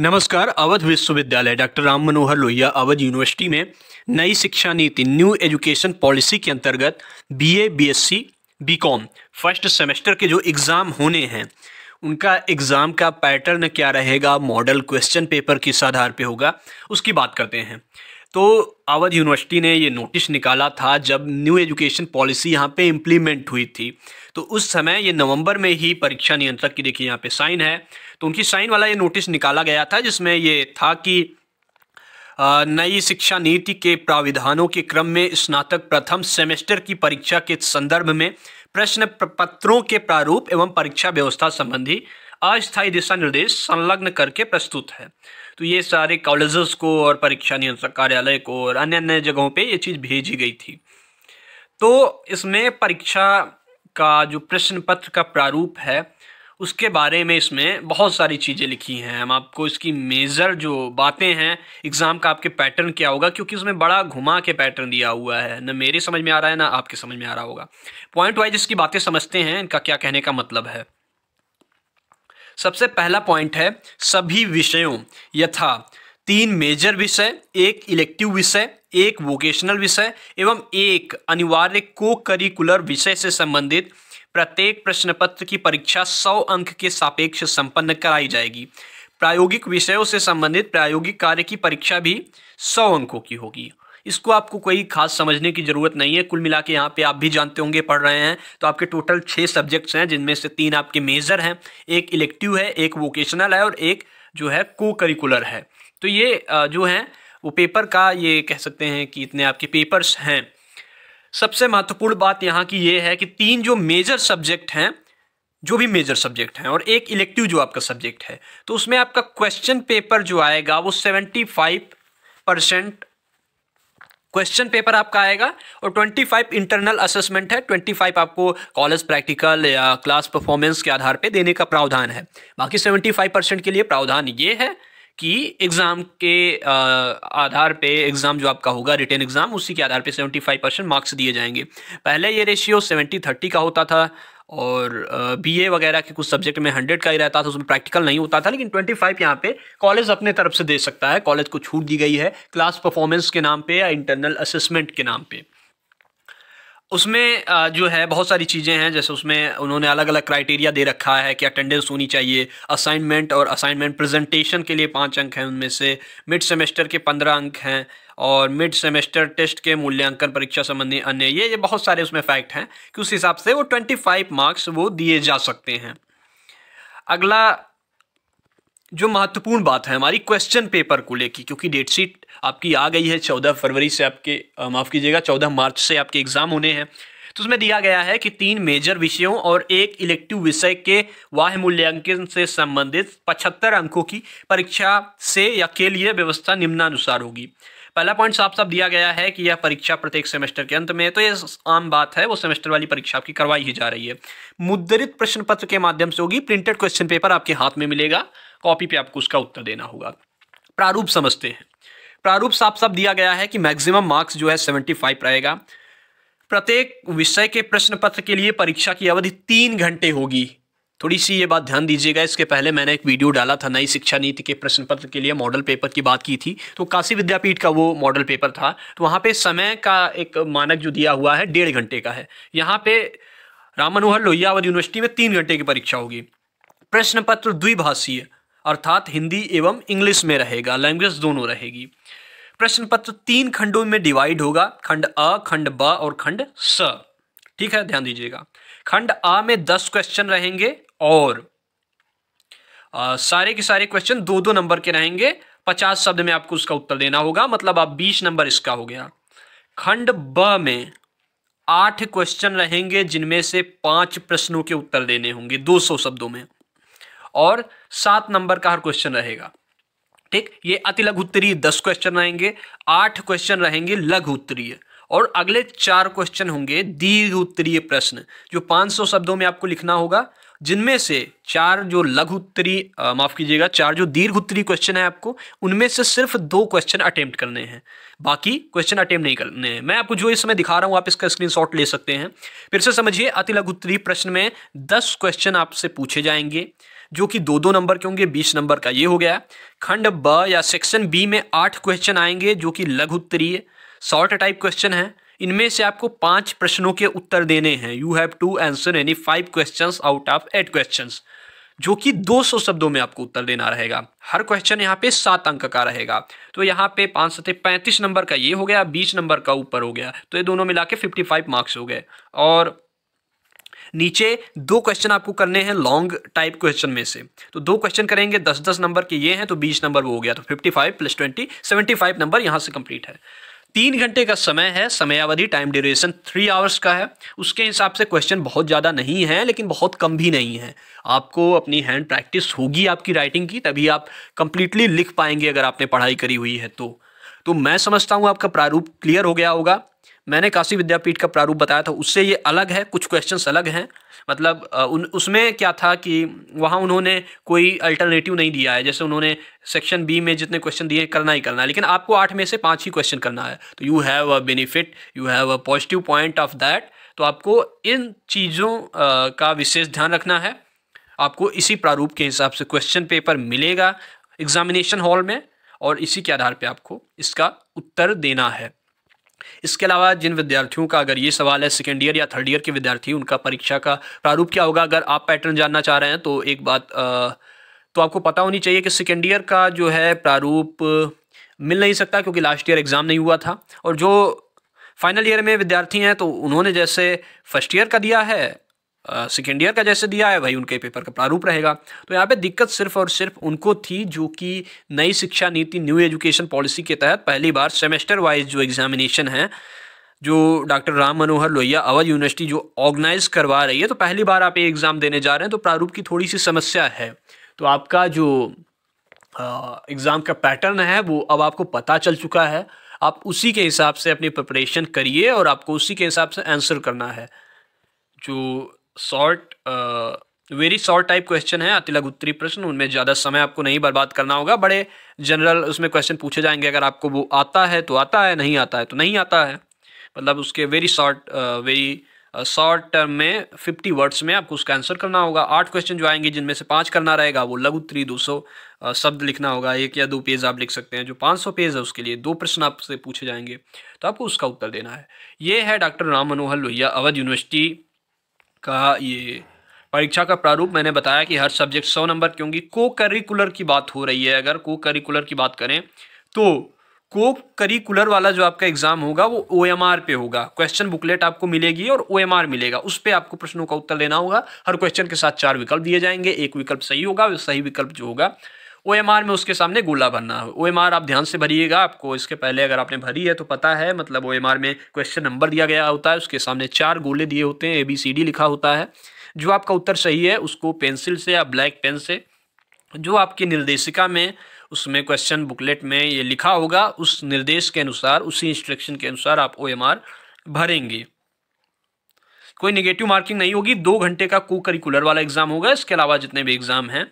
नमस्कार अवध विश्वविद्यालय doctor Ram Manohar Lohia Awadh university में नई शिक्षा नीति न्यू एजुकेशन पॉलिसी के अंतर्गत BA BSc BCom first semester के जो एग्ज़ाम होने हैं उनका एग्ज़ाम का पैटर्न क्या रहेगा मॉडल क्वेश्चन पेपर किस आधार पे होगा उसकी बात करते हैं तो अवध यूनिवर्सिटी ने ये नोटिस निकाला था जब न्यू एजुकेशन पॉलिसी यहाँ पे इम्प्लीमेंट हुई थी तो उस समय ये नवंबर में ही परीक्षा नियंत्रक की देखिए यहाँ पे साइन है तो उनकी साइन वाला ये नोटिस निकाला गया था जिसमें ये था कि नई शिक्षा नीति के प्राविधानों के क्रम में स्नातक प्रथम सेमेस्टर की परीक्षा के संदर्भ में प्रश्न पत्रों के प्रारूप एवं परीक्षा व्यवस्था संबंधी अस्थायी दिशा निर्देश संलग्न करके प्रस्तुत है तो ये सारे कॉलेजेस को और परीक्षा नियंत्रक कार्यालय को और अन्य अन्य जगहों पे ये चीज़ भेजी गई थी तो इसमें परीक्षा का जो प्रश्न पत्र का प्रारूप है उसके बारे में इसमें बहुत सारी चीज़ें लिखी हैं हम आपको इसकी मेजर जो बातें हैं एग्ज़ाम का आपके पैटर्न क्या होगा क्योंकि उसमें बड़ा घुमा के पैटर्न दिया हुआ है ना मेरे समझ में आ रहा है ना आपके समझ में आ रहा होगा पॉइंट वाइज इसकी बातें समझते हैं इनका क्या कहने का मतलब है सबसे पहला पॉइंट है सभी विषयों यथा तीन मेजर विषय एक इलेक्टिव विषय एक वोकेशनल विषय एवं एक अनिवार्य को करिकुलर विषय से संबंधित प्रत्येक प्रश्न पत्र की परीक्षा 100 अंक के सापेक्ष संपन्न कराई जाएगी प्रायोगिक विषयों से संबंधित प्रायोगिक कार्य की परीक्षा भी 100 अंकों की होगी इसको आपको कोई खास समझने की ज़रूरत नहीं है कुल मिला के यहाँ पे आप भी जानते होंगे पढ़ रहे हैं तो आपके टोटल छः सब्जेक्ट्स हैं जिनमें से तीन आपके मेजर हैं एक इलेक्टिव है एक वोकेशनल है और एक जो है को करिकुलर है तो ये जो है वो पेपर का ये कह सकते हैं कि इतने आपके पेपर्स हैं सबसे महत्वपूर्ण बात यहाँ की ये है कि तीन जो मेजर सब्जेक्ट हैं जो भी मेजर सब्जेक्ट हैं और एक इलेक्टिव जो आपका सब्जेक्ट है तो उसमें आपका क्वेश्चन पेपर जो आएगा वो seventy five percent question paper आपका आएगा और 25 इंटरनल असेसमेंट है 25 आपको कॉलेज प्रैक्टिकल या क्लास परफॉर्मेंस के आधार पे देने का प्रावधान है बाकी 75 परसेंट के लिए प्रावधान ये है कि एग्ज़ाम के आधार पे एग्ज़ाम जो आपका होगा रिटर्न एग्ज़ाम उसी के आधार पे 75 परसेंट मार्क्स दिए जाएंगे पहले ये रेशियो 70 30 का होता था और बी ए वगैरह के कुछ सब्जेक्ट में हंड्रेड का ही रहता था उसमें प्रैक्टिकल नहीं होता था लेकिन ट्वेंटी फाइव यहाँ पे कॉलेज अपने तरफ से दे सकता है कॉलेज को छूट दी गई है क्लास परफॉर्मेंस के नाम पे या इंटरनल असेसमेंट के नाम पे उसमें जो है बहुत सारी चीज़ें हैं जैसे उसमें उन्होंने अलग अलग क्राइटेरिया दे रखा है कि अटेंडेंस होनी चाहिए असाइनमेंट और असाइनमेंट प्रेजेंटेशन के लिए पाँच अंक हैं उनमें से मिड सेमेस्टर के पंद्रह अंक हैं और मिड सेमेस्टर टेस्ट के मूल्यांकन परीक्षा संबंधी अन्य ये ये बहुत सारे उसमें फैक्ट हैं कि उस हिसाब से वो ट्वेंटी फाइव मार्क्स वो दिए जा सकते हैं अगला जो महत्वपूर्ण बात है हमारी क्वेश्चन पेपर को लेकर क्योंकि डेट शीट आपकी आ गई है चौदह फरवरी से आपके माफ़ कीजिएगा चौदह मार्च से आपके एग्ज़ाम होने हैं तो उसमें दिया गया है कि तीन मेजर विषयों और एक इलेक्टिव विषय के वाह मूल्यांकन से संबंधित पचहत्तर अंकों की परीक्षा से या के लिए व्यवस्था निम्नानुसार होगी पहला पॉइंट साफ साफ दिया गया है कि यह परीक्षा प्रत्येक सेमेस्टर के अंत में है तो ये आम बात है वो सेमेस्टर वाली परीक्षा आपकी करवाई ही जा रही है मुद्रित प्रश्न पत्र के माध्यम से होगी प्रिंटेड क्वेश्चन पेपर आपके हाथ में मिलेगा कॉपी पे आपको उसका उत्तर देना होगा प्रारूप समझते हैं प्रारूप साफ साफ दिया गया है कि मैक्सिमम मार्क्स जो है सेवेंटी फाइव रहेगा प्रत्येक विषय के प्रश्न पत्र के लिए परीक्षा की अवधि तीन घंटे होगी थोड़ी सी ये बात ध्यान दीजिएगा इसके पहले मैंने एक वीडियो डाला था नई शिक्षा नीति के प्रश्न पत्र के लिए मॉडल पेपर की बात की थी तो काशी विद्यापीठ का वो मॉडल पेपर था तो वहाँ पे समय का एक मानक जो दिया हुआ है डेढ़ घंटे का है यहाँ पे राम मनोहर लोहियावद यूनिवर्सिटी में तीन घंटे की परीक्षा होगी प्रश्न पत्र द्विभाषीय अर्थात हिंदी एवं इंग्लिश में रहेगा लैंग्वेज दोनों रहेगी प्रश्न पत्र तीन खंडों में डिवाइड होगा खंड अ खंड ब और खंड स ठीक है ध्यान दीजिएगा खंड अ में दस क्वेश्चन रहेंगे और आ, सारे के सारे क्वेश्चन दो दो नंबर के रहेंगे पचास शब्द में आपको उसका उत्तर देना होगा मतलब आप बीस नंबर इसका हो गया खंड ब में आठ क्वेश्चन रहेंगे जिनमें से पांच प्रश्नों के उत्तर देने होंगे दो सौ शब्दों में और सात नंबर का हर क्वेश्चन रहेगा ठीक ये अति लघु उत्तरीय दस क्वेश्चन रहेंगे आठ क्वेश्चन रहेंगे लघु उत्तरीय और अगले चार क्वेश्चन होंगे दीर्घ उत्तरीय प्रश्न जो 500 शब्दों में आपको लिखना होगा जिनमें से चार जो लघु उत्तरी माफ़ कीजिएगा चार जो दीर्घ उत्तरी क्वेश्चन है आपको उनमें से सिर्फ दो क्वेश्चन अटेम्प्ट करने हैं बाकी क्वेश्चन अटेम्प्ट नहीं करने हैं मैं आपको जो इस समय दिखा रहा हूं आप इसका स्क्रीनशॉट ले सकते हैं फिर से समझिए अति लघु उत्तरी प्रश्न में दस क्वेश्चन आपसे पूछे जाएंगे जो कि दो दो नंबर के होंगे बीस नंबर का ये हो गया खंड ब या सेक्शन बी में आठ क्वेश्चन आएंगे जो कि लघु उत्तरीय शॉर्ट टाइप क्वेश्चन है इनमें से आपको पांच प्रश्नों के उत्तर देने हैं you have to answer any five question out of eight question जो कि 200 शब्दों में आपको उत्तर देना रहेगा हर क्वेश्चन यहाँ पे सात अंक का रहेगा तो यहाँ पे पांच सौ पैंतीस नंबर का ये हो गया बीस नंबर का ऊपर हो गया तो ये दोनों मिला के फिफ्टी मार्क्स हो गए और नीचे दो क्वेश्चन आपको करने हैं लॉन्ग टाइप क्वेश्चन में से तो दो क्वेश्चन करेंगे दस दस नंबर के ये हैं तो बीस नंबर वो हो गया तो fifty five plus twenty seventy five number यहाँ से कंप्लीट है तीन घंटे का समय है समयावधि टाइम ड्यूरेशन थ्री आवर्स का है उसके हिसाब से क्वेश्चन बहुत ज़्यादा नहीं है लेकिन बहुत कम भी नहीं है आपको अपनी हैंड प्रैक्टिस होगी आपकी राइटिंग की तभी आप कंप्लीटली लिख पाएंगे अगर आपने पढ़ाई करी हुई है तो तो मैं समझता हूँ आपका प्रारूप क्लियर हो गया होगा मैंने काशी विद्यापीठ का प्रारूप बताया था उससे ये अलग है कुछ क्वेश्चन अलग हैं मतलब उन उसमें क्या था कि वहाँ उन्होंने कोई अल्टरनेटिव नहीं दिया है जैसे उन्होंने सेक्शन बी में जितने क्वेश्चन दिए करना ही करना है लेकिन आपको आठ में से पाँच ही क्वेश्चन करना है तो you have a benefit you have a positive point of that तो आपको इन चीज़ों का विशेष ध्यान रखना है आपको इसी प्रारूप के हिसाब से क्वेश्चन पेपर मिलेगा एग्जामिनेशन हॉल में और इसी के आधार पे आपको इसका उत्तर देना है इसके अलावा जिन विद्यार्थियों का अगर ये सवाल है सेकेंड ईयर या थर्ड ईयर के विद्यार्थी उनका परीक्षा का प्रारूप क्या होगा अगर आप पैटर्न जानना चाह रहे हैं तो एक बात आ, तो आपको पता होनी चाहिए कि सेकेंड ईयर का जो है प्रारूप मिल नहीं सकता क्योंकि लास्ट ईयर एग्ज़ाम नहीं हुआ था और जो फाइनल ईयर में विद्यार्थी हैं तो उन्होंने जैसे फर्स्ट ईयर का दिया है सेकेंड ईयर का जैसे दिया है वही उनके पेपर का प्रारूप रहेगा तो यहाँ पे दिक्कत सिर्फ और सिर्फ उनको थी जो कि नई शिक्षा नीति न्यू एजुकेशन पॉलिसी के तहत पहली बार सेमेस्टर वाइज जो एग्जामिनेशन है जो डॉक्टर राम मनोहर लोहिया अवध यूनिवर्सिटी जो ऑर्गेनाइज करवा रही है तो पहली बार आप ये एग्ज़ाम देने जा रहे हैं तो प्रारूप की थोड़ी सी समस्या है तो आपका जो एग्ज़ाम का पैटर्न है वो अब आपको पता चल चुका है आप उसी के हिसाब से अपनी प्रिपरेशन करिए और आपको उसी के हिसाब से आंसर करना है जो short very short type question है अति लघुत्तरी प्रश्न उनमें ज़्यादा समय आपको नहीं बर्बाद करना होगा बड़े जनरल उसमें क्वेश्चन पूछे जाएंगे अगर आपको वो आता है तो आता है नहीं आता है तो नहीं आता है मतलब उसके very short very short term में फिफ्टी वर्ड्स में आपको उसका आंसर करना होगा आठ क्वेश्चन जो आएंगे जिनमें से पाँच करना रहेगा वो लघु उत्तरी दो सौ uh, शब्द लिखना होगा एक या दो पेज आप लिख सकते हैं जो पाँच सौ पेज है उसके लिए दो प्रश्न आपसे पूछे जाएंगे तो आपको उसका उत्तर देना है ये है डॉक्टर राम मनोहर लोहिया अवध यूनिवर्सिटी का ये परीक्षा का प्रारूप मैंने बताया कि हर सब्जेक्ट सौ नंबर की होंगी को करिकुलर की बात हो रही है अगर को करिकुलर की बात करें तो को करिकुलर वाला जो आपका एग्ज़ाम होगा वो ओ एम आर पे होगा क्वेश्चन बुकलेट आपको मिलेगी और ओ एम आर मिलेगा उस पर आपको प्रश्नों का उत्तर देना होगा हर क्वेश्चन के साथ चार विकल्प दिए जाएंगे एक विकल्प सही होगा सही विकल्प जो होगा ओ में उसके सामने गोला भरना है ओ आप ध्यान से भरिएगा आपको इसके पहले अगर आपने भरी है तो पता है मतलब ओ में क्वेश्चन नंबर दिया गया होता है उसके सामने चार गोले दिए होते हैं ए बी सी डी लिखा होता है जो आपका उत्तर सही है उसको पेंसिल से या ब्लैक पेन से जो आपकी निर्देशिका में उसमें क्वेश्चन बुकलेट में ये लिखा होगा उस निर्देश के अनुसार उसी इंस्ट्रक्शन के अनुसार आप ओ भरेंगे कोई निगेटिव मार्किंग नहीं होगी दो घंटे का को करिकुलर वाला एग्जाम होगा इसके अलावा जितने भी एग्जाम हैं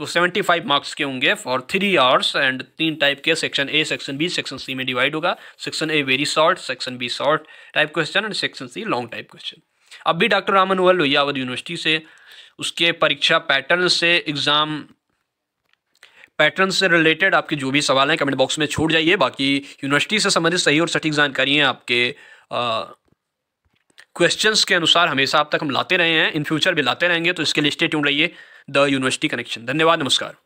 वो 75 मार्क्स के होंगे फॉर थ्री आवर्स एंड तीन टाइप के section A section B section C में डिवाइड होगा section A very short section B short type question and section C long type question अब भी डॉक्टर रामन वल लोहियावर यूनिवर्सिटी से उसके परीक्षा पैटर्न से एग्ज़ाम पैटर्न से रिलेटेड आपके जो भी सवाल हैं कमेंट बॉक्स में छोड़ जाइए बाकी यूनिवर्सिटी से संबंधित सही और सटीक जानकारी आपके क्वेश्चंस के अनुसार हमेशा आप तक हम लाते रहे हैं इन फ्यूचर भी लाते रहेंगे तो इसके लिए स्टे ट्यून रहिए द यूनिवर्सिटी कनेक्शन धन्यवाद नमस्कार